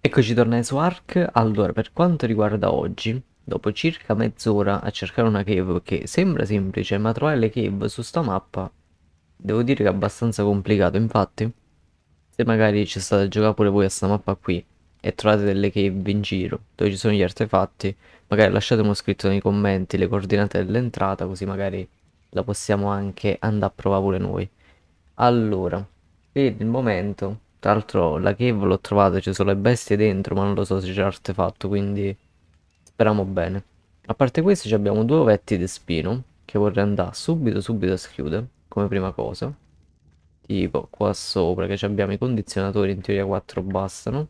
Eccoci tornati su Ark, allora per quanto riguarda oggi, dopo circa mezz'ora a cercare una cave che sembra semplice ma trovare le cave su sta mappa devo dire che è abbastanza complicato infatti se magari ci state a giocare pure voi a sta mappa qui e trovate delle cave in giro dove ci sono gli artefatti magari lasciate uno scritto nei commenti le coordinate dell'entrata così magari la possiamo anche andare a provare pure noi allora per il momento tra l'altro la cave l'ho trovata, ci sono le bestie dentro, ma non lo so se c'è artefatto, quindi speriamo bene. A parte questo ci abbiamo due ovetti di spino, che vorrei andare subito subito a schiudere, come prima cosa. Tipo qua sopra, che abbiamo i condizionatori, in teoria 4 bastano.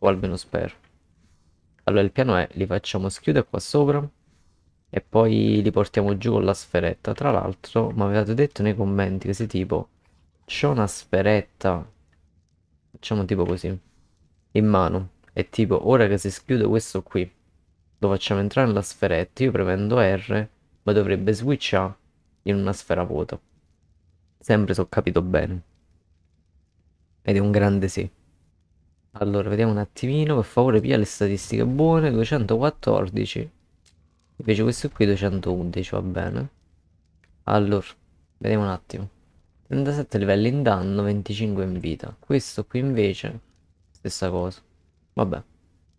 O almeno spero. Allora il piano è, li facciamo schiudere qua sopra, e poi li portiamo giù con la sferetta. Tra l'altro, mi avevate detto nei commenti che se tipo c'è una sferetta facciamo tipo così in mano e tipo ora che si schiude questo qui lo facciamo entrare nella sferetta io premendo R ma dovrebbe switchare in una sfera vuota sempre se ho capito bene ed è un grande sì allora vediamo un attimino per favore via le statistiche buone 214 invece questo qui 211 va bene allora vediamo un attimo 37 livelli in danno, 25 in vita. Questo qui invece, stessa cosa. Vabbè.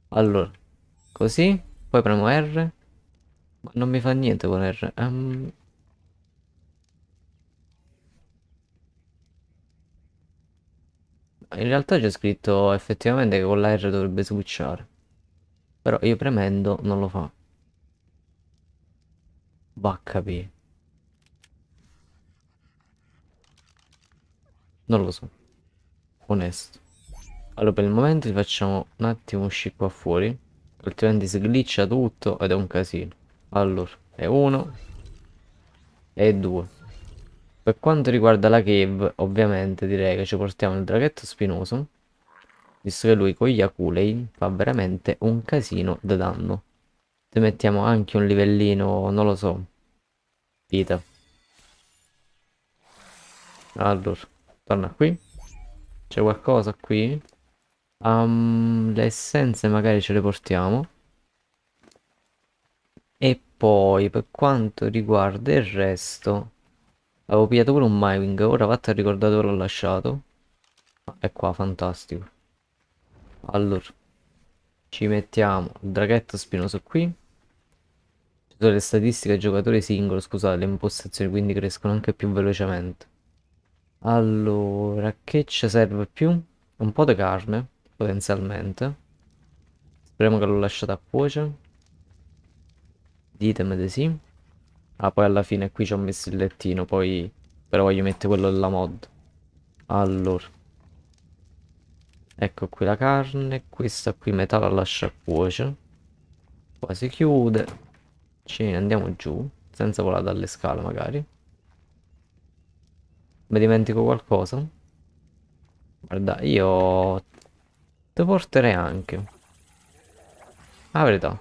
Allora, così, poi premo R. Ma non mi fa niente con R. Um... In realtà c'è scritto effettivamente che con la R dovrebbe switchare. Però io premendo non lo fa. Va a capire. Non lo so. Onesto. Allora per il momento li facciamo un attimo uscire qua fuori. Altrimenti si glitcha tutto ed è un casino. Allora, è uno. E due. Per quanto riguarda la cave, ovviamente direi che ci portiamo il draghetto spinoso. Visto che lui con gli aculei fa veramente un casino da danno. Se mettiamo anche un livellino, non lo so. Vita. Allora. Torna qui. C'è qualcosa qui? Um, le essenze magari ce le portiamo. E poi per quanto riguarda il resto... Avevo pigliato pure un Mywing, ora fatto il ricordare l'ho lasciato. Ah, è qua, fantastico. Allora, ci mettiamo il draghetto spinoso qui. Ci sono le statistiche giocatore singolo, scusate, le impostazioni quindi crescono anche più velocemente. Allora, che ci serve più? Un po' di carne, potenzialmente. Speriamo che l'ho lasciata a cuocere. Ditemi di sì. Ah, poi alla fine qui ci ho messo il lettino, poi... Però voglio mettere quello della mod. Allora. Ecco qui la carne, questa qui metà la lascio a cuocere. Qua si chiude. Ce ne andiamo giù, senza volare dalle scale magari. Mi dimentico qualcosa? Guarda, io... Te porterei anche. La verità.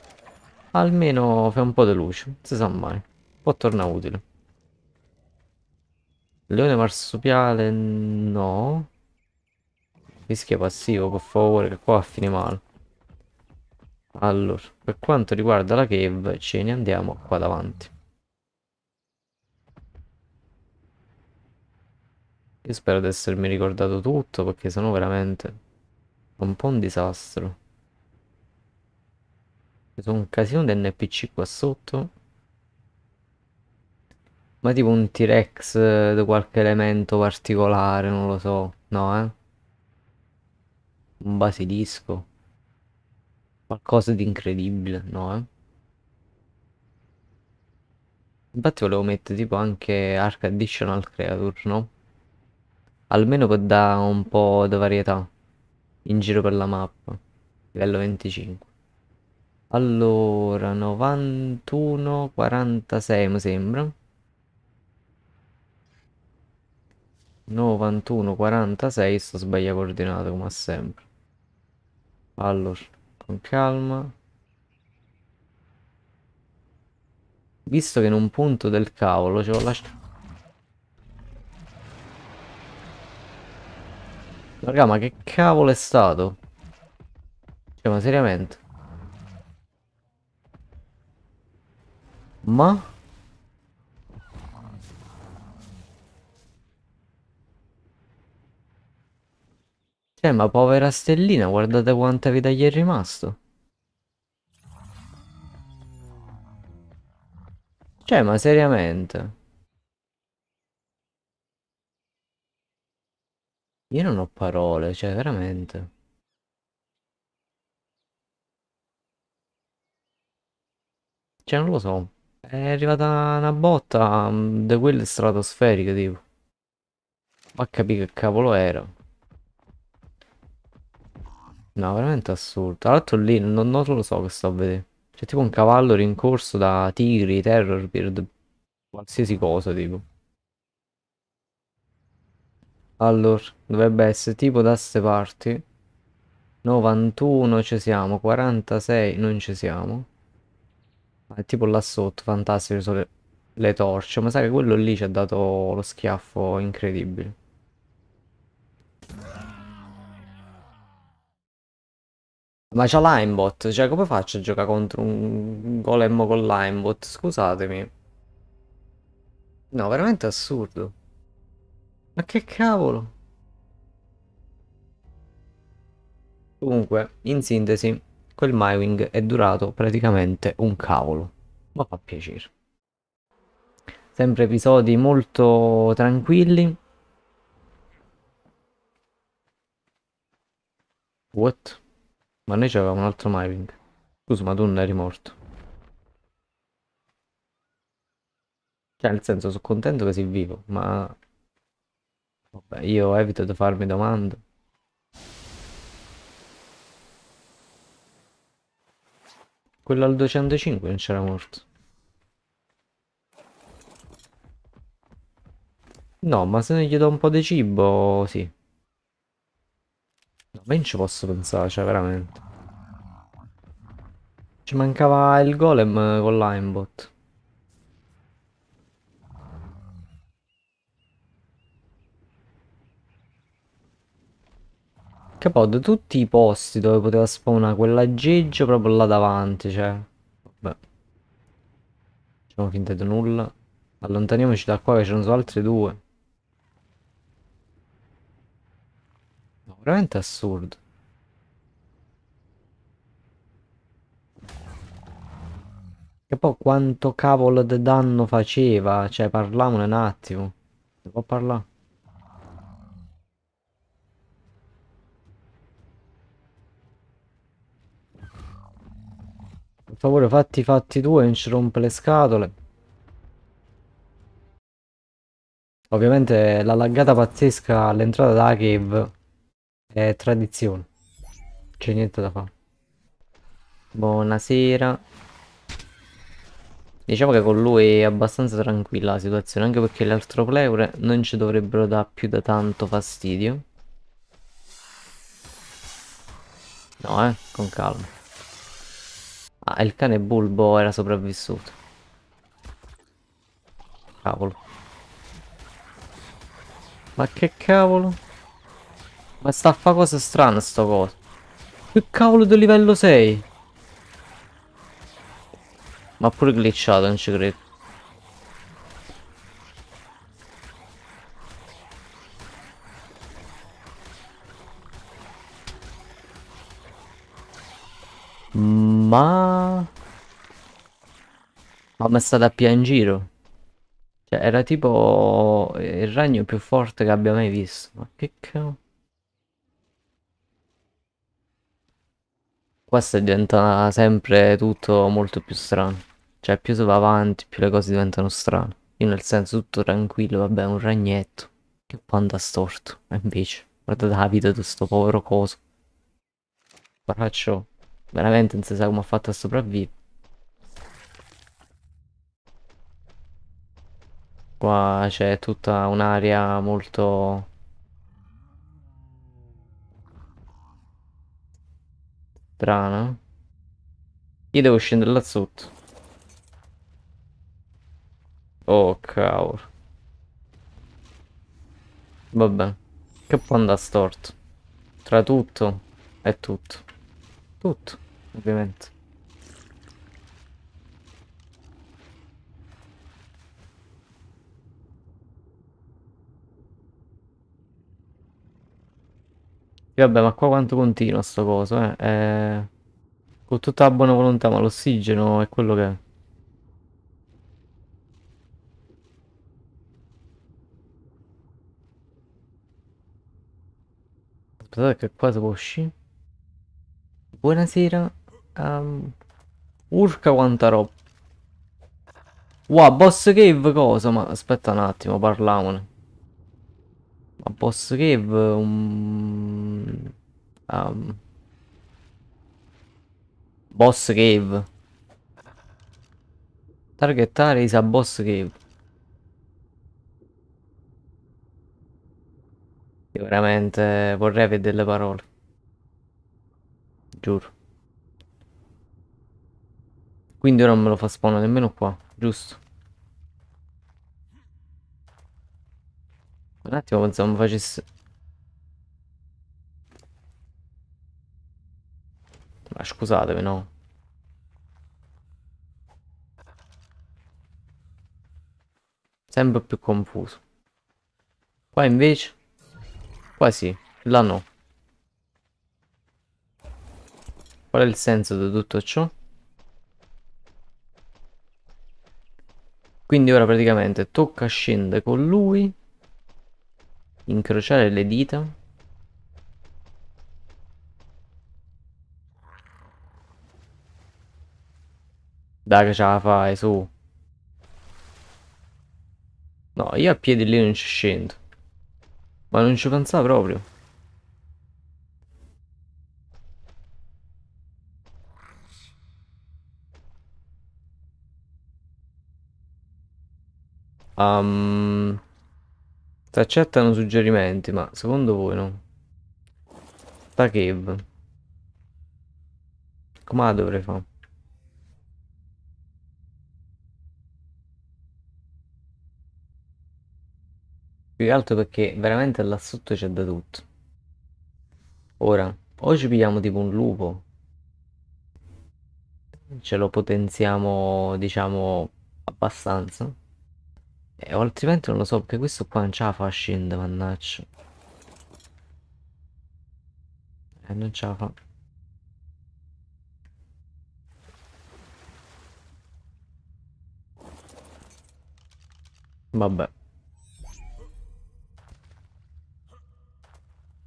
Almeno fai un po' di luce. Non si sa mai. Può tornare utile. Leone marsupiale no. Rischio passivo, per favore, che qua fine male. Allora, per quanto riguarda la cave, ce ne andiamo qua davanti. Io spero di essermi ricordato tutto perché sennò veramente è un po' un disastro. Ci sono un casino di NPC qua sotto. Ma tipo un T-Rex eh, di qualche elemento particolare, non lo so. No, eh? Un basilisco. Qualcosa di incredibile, no, eh? Infatti volevo mettere tipo anche Arc Additional Creature, no? Almeno per dare un po' di varietà in giro per la mappa. Livello 25. Allora, 91, 46 mi sembra. 91, 46, sto sbagliando coordinato come sempre. Allora, con calma. Visto che in un punto del cavolo ci ho lasciato... Raga, ma che cavolo è stato? Cioè, ma seriamente? Ma? Cioè, ma povera stellina, guardate quanta vita gli è rimasto. Cioè, ma seriamente? Io non ho parole, cioè veramente. Cioè non lo so. È arrivata una botta mm, di quelle stratosferiche tipo. Ma capire che cavolo era. No, veramente assurdo. Tra l'altro lì non, non lo so che sto a vedere. C'è tipo un cavallo rincorso da tigri, terror, qualsiasi cosa tipo. Allora, dovrebbe essere tipo da ste parti. 91 ci siamo, 46 non ci siamo. È tipo là sotto, fantastico, sono le, le torce. Ma sai che quello lì ci ha dato lo schiaffo incredibile. Ma c'ha l'aimbot, cioè come faccio a giocare contro un golem con l'aimbot? Scusatemi. No, veramente assurdo. Ma che cavolo? Comunque, in sintesi, quel Mywing è durato praticamente un cavolo. Ma fa piacere. Sempre episodi molto tranquilli. What? Ma noi c'avevamo un altro Mywing. Scusa, ma tu non eri morto. Cioè, nel senso, sono contento che sei vivo, ma Vabbè, io evito di farmi domande. Quello al 205 non c'era morto. No, ma se non gli do un po' di cibo, sì. No, ma io non ci posso pensare, cioè veramente. Ci mancava il golem con l'aimbot. Che poi di tutti i posti dove poteva spawnare quell'aggeggio proprio là davanti, cioè. Vabbè. Facciamo finta di nulla. Allontaniamoci da qua che ce ne sono altri due. No, veramente assurdo. Che poi quanto cavolo di danno faceva? Cioè, parlamone un attimo. Non può parlare. favore fatti fatti tu e non ci rompe le scatole. Ovviamente la laggata pazzesca all'entrata da cave è tradizione. C'è niente da fare. Buonasera. Diciamo che con lui è abbastanza tranquilla la situazione, anche perché le altre pleure non ci dovrebbero dare più da tanto fastidio. No, eh, con calma. Ah, il cane bulbo era sopravvissuto. Cavolo. Ma che cavolo? Ma sta a fare cosa strana sto coso. Che cavolo di livello 6? Ma pure glitchato, non ci credo. Ma... Ma mi sta da più in giro. Cioè, era tipo il ragno più forte che abbia mai visto. Ma che cavolo. Questo diventa sempre tutto molto più strano. Cioè, più si va avanti, più le cose diventano strane. Io nel senso tutto tranquillo, vabbè, un ragnetto. Che panda storto. E invece, guardate la vita di sto povero coso. Braccio, veramente non si sa come ha fatto a sopravvivere. Qua c'è tutta un'area molto... Strana. Io devo scendere là sotto. Oh, cavolo. Vabbè. Che può andare storto? Tra tutto e tutto. Tutto, ovviamente. vabbè, ma qua quanto continua sto coso, eh? È... Eh, con tutta la buona volontà, ma l'ossigeno è quello che è. Aspettate che qua si può uscire. Buonasera. Um, urca quanta roba. Wow, boss cave cosa? Ma aspetta un attimo, parlamone. Ma boss cave un... Um, um, boss cave. Targettare is a boss cave. Io veramente vorrei avere delle parole. Giuro. Quindi ora non me lo fa spawnare nemmeno qua, giusto? Un attimo pensavo mi facesse... Ma scusatemi, no? Sempre più confuso. Qua invece... Qua sì, là no. Qual è il senso di tutto ciò? Quindi ora praticamente tocca scendere con lui incrociare le dita. Dai che ce la fai, su. No, io a piedi lì non ci scendo. Ma non ci pensavo proprio. Um... Sta accettano suggerimenti, ma secondo voi no? Sta cave. Come la dovrei fare? Più che altro perché veramente là sotto c'è da tutto. Ora, o ci pigliamo tipo un lupo. Ce lo potenziamo, diciamo, abbastanza. Eh, altrimenti non lo so, perché questo qua non c'ha fa scind, mannaggia. Eh, non c'ha fa. Vabbè.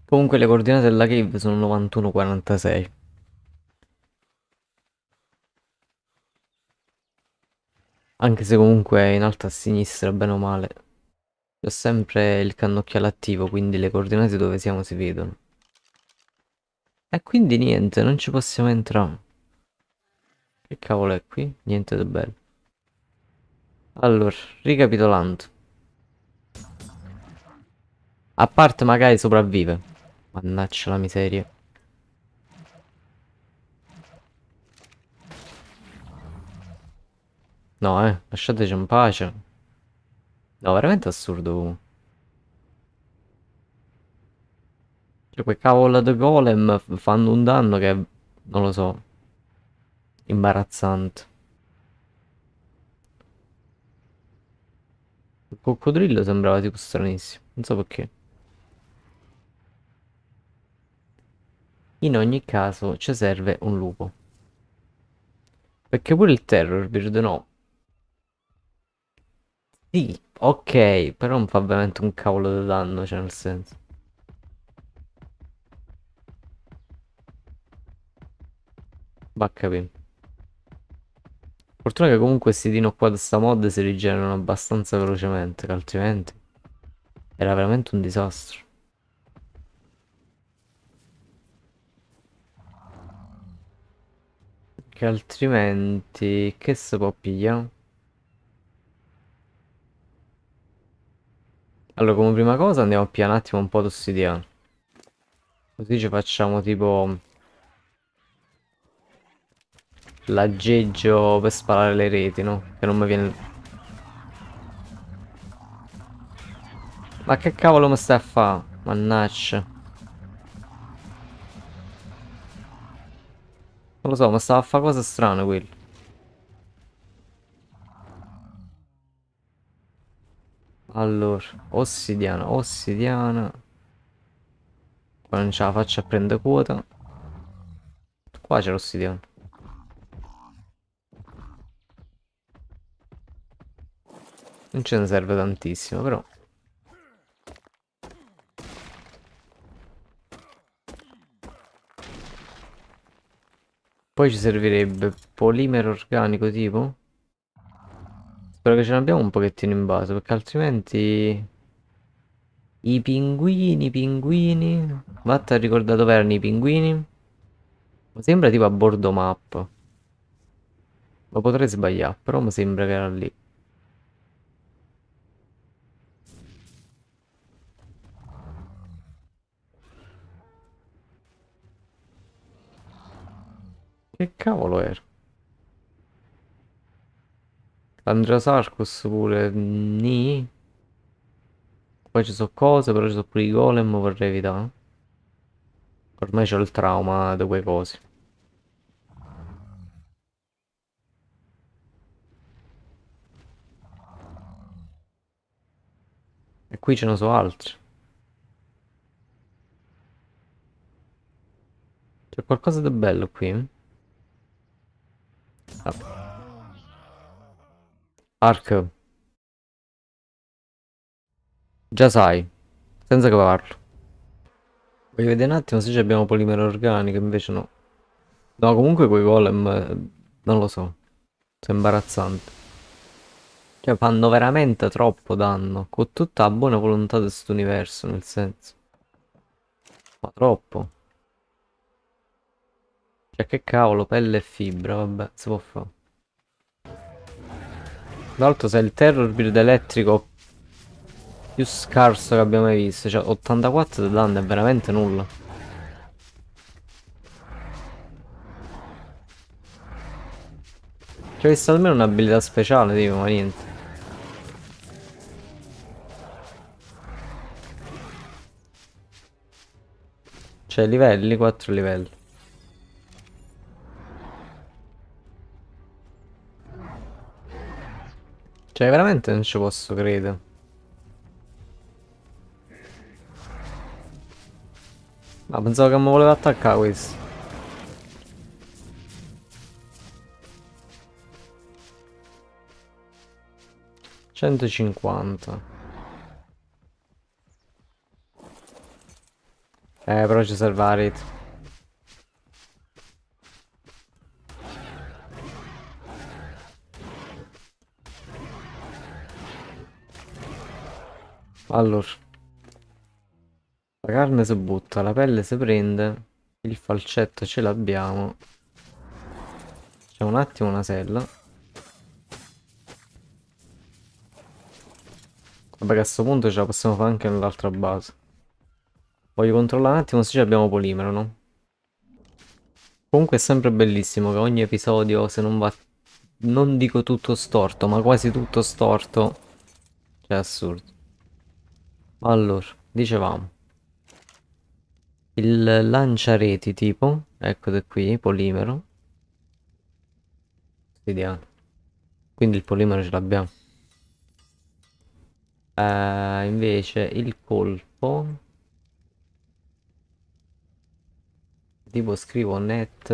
Comunque le coordinate della cave sono 91-46. Anche se comunque in alto a sinistra, bene o male, ho sempre il cannocchiale attivo, quindi le coordinate dove siamo si vedono. E quindi niente, non ci possiamo entrare. Che cavolo è qui? Niente di bello. Allora, ricapitolando. A parte magari sopravvive. Mannaccia la miseria. No, eh, lasciateci in pace. No, veramente assurdo. Cioè, quei cavolo di golem fanno un danno che, non lo so, imbarazzante. Il coccodrillo sembrava tipo stranissimo, non so perché. In ogni caso ci serve un lupo. Perché pure il terror bird no, sì, ok, però non fa veramente un cavolo di danno, cioè nel senso. Va a capire. Fortuna che comunque questi dino qua da sta mod si rigenerano abbastanza velocemente, che altrimenti era veramente un disastro. Che altrimenti che se può pigliare? Allora, come prima cosa andiamo a piano un attimo un po' d'ossidiana. Così ci facciamo tipo... L'aggeggio per sparare le reti, no? Che non mi viene... Ma che cavolo mi stai a fare? Mannaccia. Non lo so, ma stava a fare cose strane quello. Allora, ossidiana, ossidiana. Qua non ce la faccio a prendere quota. Qua c'è l'ossidiana. Non ce ne serve tantissimo, però. Poi ci servirebbe polimero organico tipo? Spero che ce l'abbiamo un pochettino in base, perché altrimenti... I pinguini, i pinguini... Vatta ha ricordato dove erano i pinguini? Mi sembra tipo a bordo map. Lo potrei sbagliare, però mi sembra che era lì. Che cavolo era? Andrasarcus pure. Ni. Poi ci sono cose, però ci sono pure i golem, vorrei evitare. Ormai c'ho il trauma di quei cosi. E qui ce ne sono altri. C'è qualcosa di bello qui? Vabbè ah. Ark. Già sai, senza cavarlo. Voglio vedere un attimo se abbiamo polimero organico, invece no. No, comunque quei golem, eh, non lo so. Sono imbarazzante. Cioè fanno veramente troppo danno, con tutta la buona volontà di questo universo, nel senso. Ma troppo. Cioè che cavolo, pelle e fibra, vabbè, si può fare. Tra l'altro se il terror build elettrico più scarso che abbiamo mai visto, cioè 84 di danno è veramente nulla. Ci cioè, avesse almeno un'abilità speciale, tipo, ma niente. Cioè livelli, 4 livelli. Cioè, veramente non ci posso credere. Ma pensavo che mi voleva attaccare questo. Centocinquanta. Eh, però ci serve Arit. Allora. La carne si butta, la pelle si prende, il falcetto ce l'abbiamo. Facciamo un attimo una sella. Vabbè che a questo punto ce la possiamo fare anche nell'altra base. Voglio controllare un attimo se abbiamo polimero, no? Comunque è sempre bellissimo che ogni episodio, se non va... Non dico tutto storto, ma quasi tutto storto. Cioè, è assurdo. Allora, dicevamo. Il lanciareti tipo, eccolo qui, polimero. Vediamo. Quindi il polimero ce l'abbiamo. Uh, invece il colpo. Tipo scrivo net.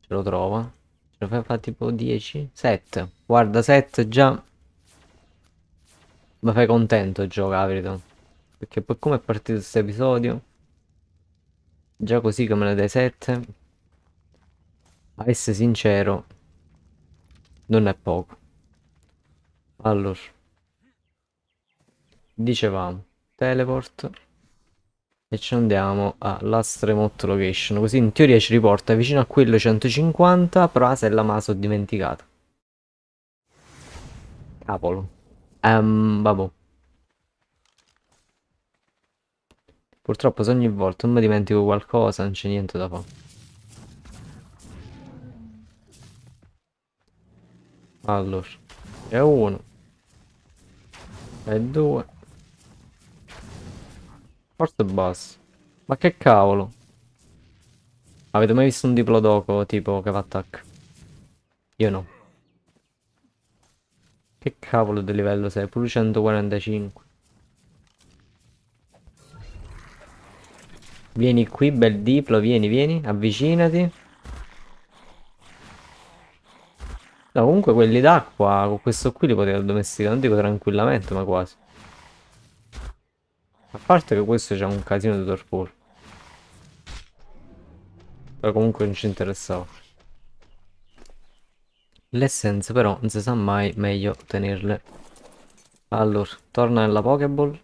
Ce lo trova. Ce lo fa, fa tipo 10? 7. Guarda, 7 già ma fai contento gioca Capito Perché poi come è partito questo episodio? Già così come le dai 7. A essere sincero, non è poco. Allora, dicevamo, teleport e ci andiamo a last remote location. Così in teoria ci riporta vicino a quello 150, però se la maso ho dimenticata. Capolo um, ehm, vabbè. Purtroppo se ogni volta non mi dimentico qualcosa non c'è niente da fare. Allora, è uno. E due. Forse basso. Ma che cavolo? Avete mai visto un diplodoco tipo che va attack? Io no. Che cavolo di livello sei? Pure 145. Vieni qui, bel diplo, vieni, vieni, avvicinati. No, comunque quelli d'acqua, con questo qui li potrei addomesticare, non dico tranquillamente, ma quasi. A parte che questo c'è un casino di torpore. Però comunque non ci interessava. L'essenza però non si sa mai meglio tenerle. Allora, torna nella Pokéball.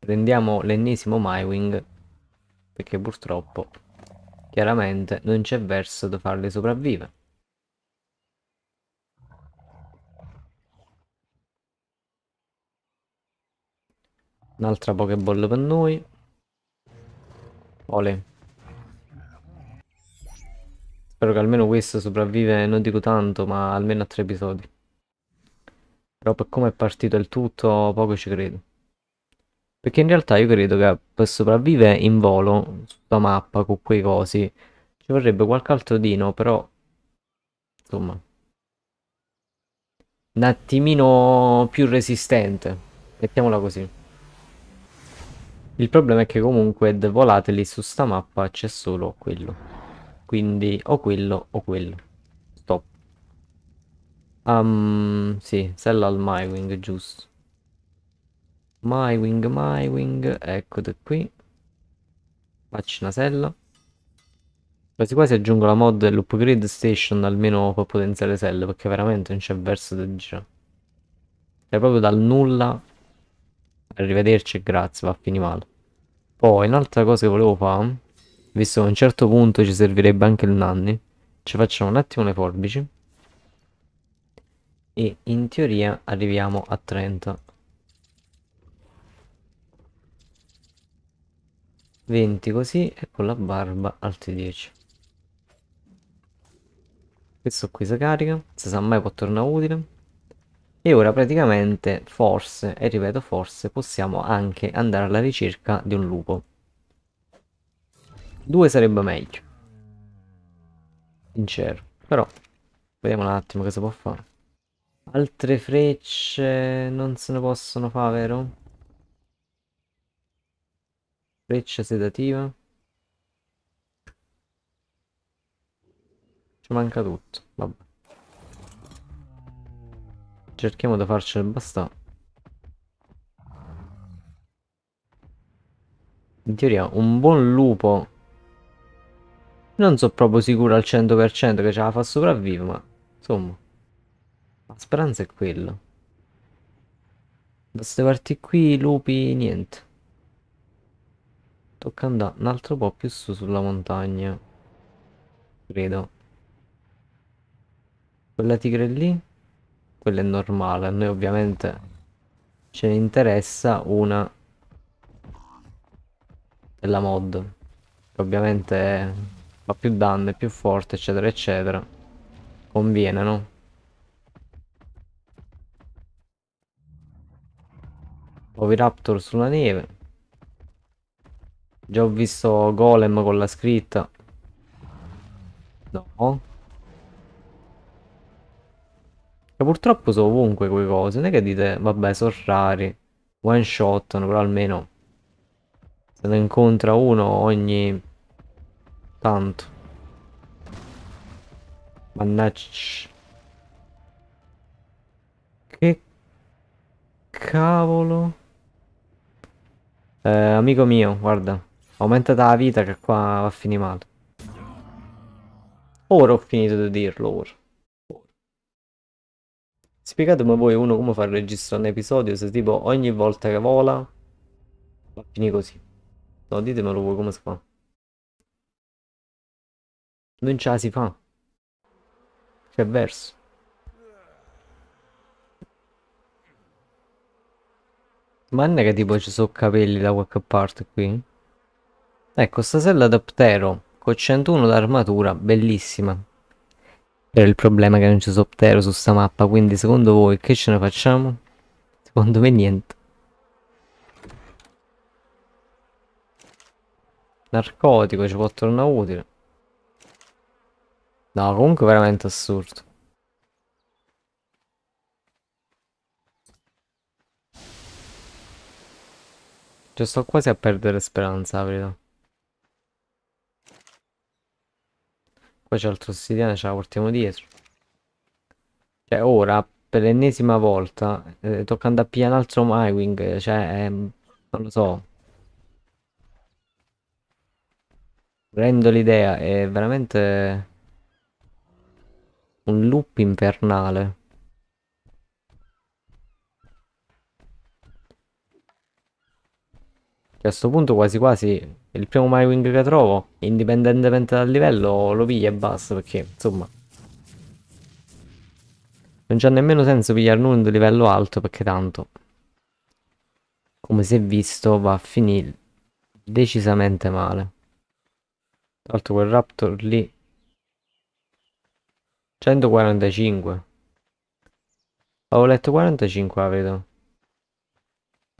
Prendiamo l'ennesimo Mywing. Perché purtroppo, chiaramente, non c'è verso di farle sopravvivere. Un'altra Pokéball per noi. Ole. Spero che almeno questo sopravvive, non dico tanto, ma almeno a tre episodi. Però per come è partito il tutto, poco ci credo. Perché in realtà io credo che per sopravvivere in volo, sulla mappa, con quei cosi, ci vorrebbe qualche altro dino, però... Insomma... Un attimino più resistente. Mettiamola così. Il problema è che comunque volatili su sta mappa c'è solo quello quindi o quello o quello stop um, sì sell al my wing giusto my wing my wing eccote qui faccio una sella quasi quasi aggiungo la mod dell'upgrade station almeno per potenziare sell perché veramente non c'è verso da girare è cioè, proprio dal nulla arrivederci e grazie va a finire male poi un'altra cosa che volevo fare visto che a un certo punto ci servirebbe anche il nanni, ci facciamo un attimo le forbici e in teoria arriviamo a 30. 20 così e con la barba altri 10. Questo qui si carica, si sa mai può tornare utile. E ora praticamente, forse, e ripeto forse, possiamo anche andare alla ricerca di un lupo. Due sarebbe meglio. Sincero. Però, vediamo un attimo cosa può fare. Altre frecce non se ne possono fare, vero? Freccia sedativa. Ci manca tutto, vabbè. Cerchiamo di farcela bastare. In teoria un buon lupo non sono proprio sicuro al 100% che ce la fa sopravvivere, ma insomma. La speranza è quella. Da queste parti qui lupi niente. Tocca andare un altro po' più su sulla montagna. Credo. Quella tigre lì? Quella è normale. A noi ovviamente ce ne interessa una della mod. ovviamente è fa più danno, è più forte, eccetera, eccetera. Conviene, no? Oviraptor sulla neve. Già ho visto Golem con la scritta. No. Che purtroppo sono ovunque quei cose. Non è che dite, vabbè, sono rari. One shot, però almeno... Se ne incontra uno ogni Tanto. Mannaggia. Che cavolo. Eh, amico mio, guarda. Aumenta la vita che qua va a finire male. Ora ho finito di dirlo, ora. Spiegatemi voi uno come fa a registrare un episodio se tipo ogni volta che vola va a finire così. No, ditemelo voi come si fa non ce la si fa c'è cioè, verso ma non è che tipo ci sono capelli da qualche parte qui ecco sta sella da ptero con 101 d'armatura bellissima però il problema che non ci sono ptero su sta mappa quindi secondo voi che ce ne facciamo? secondo me niente narcotico ci può tornare utile No, comunque veramente assurdo. Cioè, sto quasi a perdere speranza, la verità. Poi c'è l'altro ossidiana, ce la portiamo dietro. Cioè, ora, per l'ennesima volta, eh, tocca andare a pigliare un altro MyWing, cioè, eh, non lo so. Rendo l'idea, è veramente... Un loop invernale. Che a sto punto quasi quasi il primo My Wing che trovo, indipendentemente dal livello, lo piglia e basta, perché insomma... Non c'ha nemmeno senso pigliare nulla di livello alto, perché tanto... Come si è visto va a finire decisamente male. Tra l'altro quel Raptor lì 145 avevo letto 45 la vedo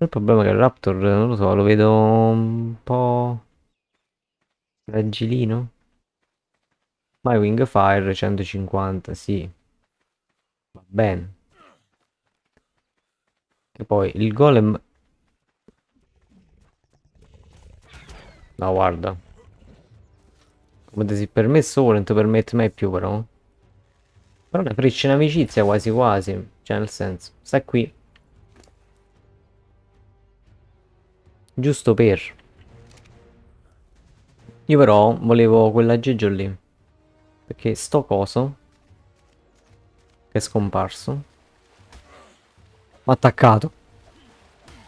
il problema è che il raptor non lo so lo vedo un po' fragilino my wing fire 150 sì va bene e poi il golem no guarda come ti si permesso ora non ti permette mai più però però ne aprirci amicizia quasi quasi. Cioè nel senso, sta qui. Giusto per. Io però volevo quell'aggeggio lì. Perché sto coso. Che è scomparso. Ma attaccato.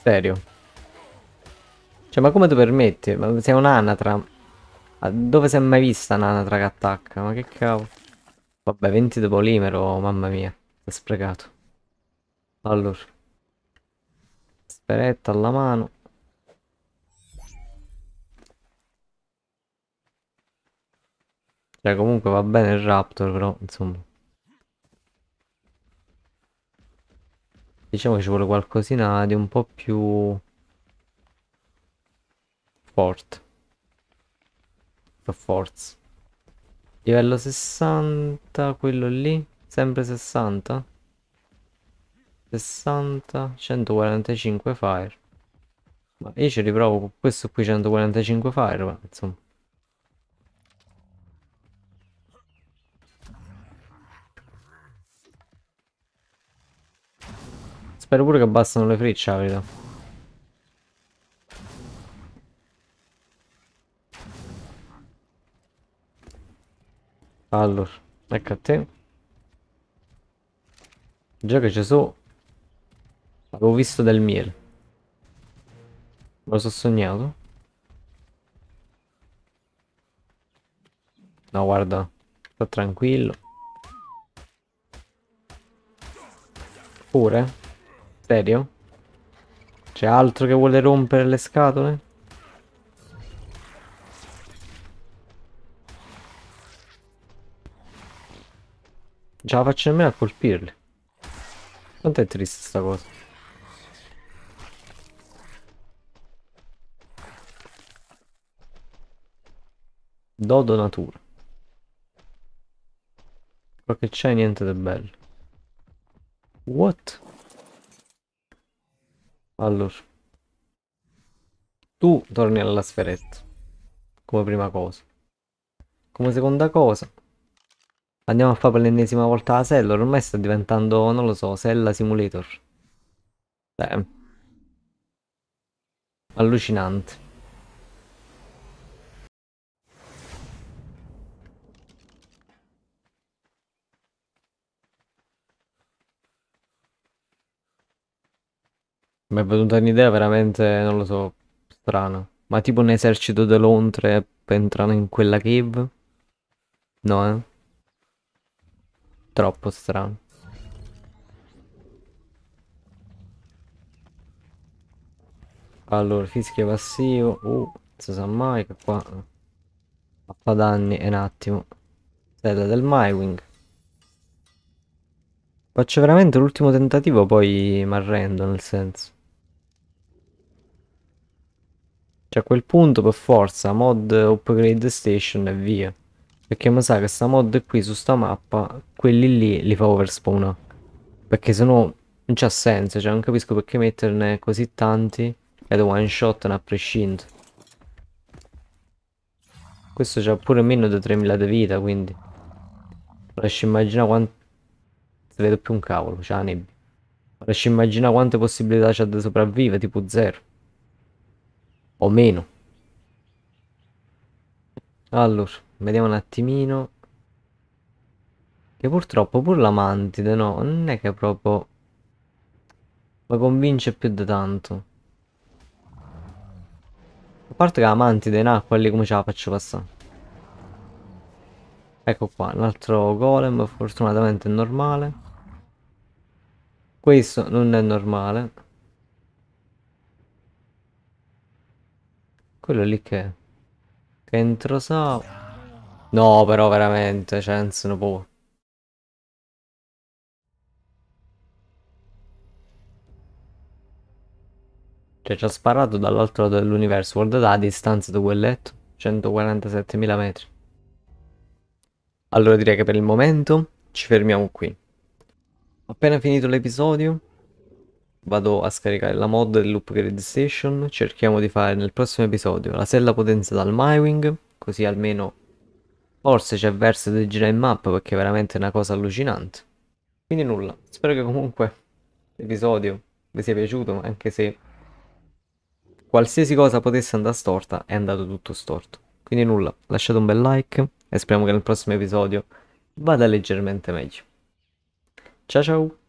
Serio. Cioè ma come ti permetti? Ma sei un'anatra. Ah, dove si è mai vista un'anatra che attacca? Ma che cavolo. Vabbè, 20 di polimero, mamma mia, è sprecato. Allora. Speretta alla mano. Cioè, comunque va bene il Raptor, però, insomma. Diciamo che ci vuole qualcosina di un po' più... Forte. force. Livello 60, quello lì, sempre 60. 60, 145 fire. Ma io ci riprovo con questo qui 145 fire, ma insomma. Spero pure che abbassano le frecce, la verità. Allora, ecco a te. Già che ci sono... Avevo visto del miele. Me lo so sognato? No, guarda. Sta tranquillo. Pure? Serio? C'è altro che vuole rompere le scatole? Ce la faccio nemmeno a colpirli. Quanto è triste sta cosa. Dodo natura. Quello che c'è niente di bello. What? Allora. Tu torni alla sferetta. Come prima cosa. Come seconda cosa. Andiamo a fare per l'ennesima volta la Sellor. Ormai sta diventando, non lo so, Sella Simulator. Beh. Allucinante. Mi è venuta un'idea veramente, non lo so, strana. Ma tipo un esercito dell'ontre per entrare in quella cave? No, eh? Troppo strano. Allora, fischio passivo. Uh, non si sa mai che qua... Eh, fa danni, è un attimo. Stella del Mywing. Faccio veramente l'ultimo tentativo, poi mi arrendo, nel senso. Cioè a quel punto per forza, mod upgrade station e via. Perché mi sa che sta mod qui su sta mappa, quelli lì li fa overspawn. Perché sennò non c'ha senso, cioè non capisco perché metterne così tanti ed one shot a prescindere. Questo c'ha pure meno di 3000 di vita, quindi... Non Riesci a immaginare quante... Si vede più un cavolo, c'ha la nebbia. Non Riesci a immaginare quante possibilità c'ha di sopravvivere, tipo zero. O meno. Allora. Vediamo un attimino. Che purtroppo pur la mantide, no? Non è che proprio... La convince più di tanto. A parte che la mantide in acqua lì come ce la faccio passare? Ecco qua, un altro golem, fortunatamente è normale. Questo non è normale. Quello lì che è? Che entrosa... No, però veramente, Cenz, cioè, non può. Cioè, ci ha sparato dall'altro lato dell'universo, guardate la distanza da quel letto, 147.000 metri. Allora direi che per il momento ci fermiamo qui. Appena finito l'episodio, vado a scaricare la mod dell'Upgrade Station, cerchiamo di fare nel prossimo episodio la sella potenza dal MyWing, così almeno Forse c'è verso di girare in mappa perché è veramente una cosa allucinante. Quindi nulla, spero che comunque l'episodio vi sia piaciuto, anche se qualsiasi cosa potesse andare storta è andato tutto storto. Quindi nulla, lasciate un bel like e speriamo che nel prossimo episodio vada leggermente meglio. Ciao ciao!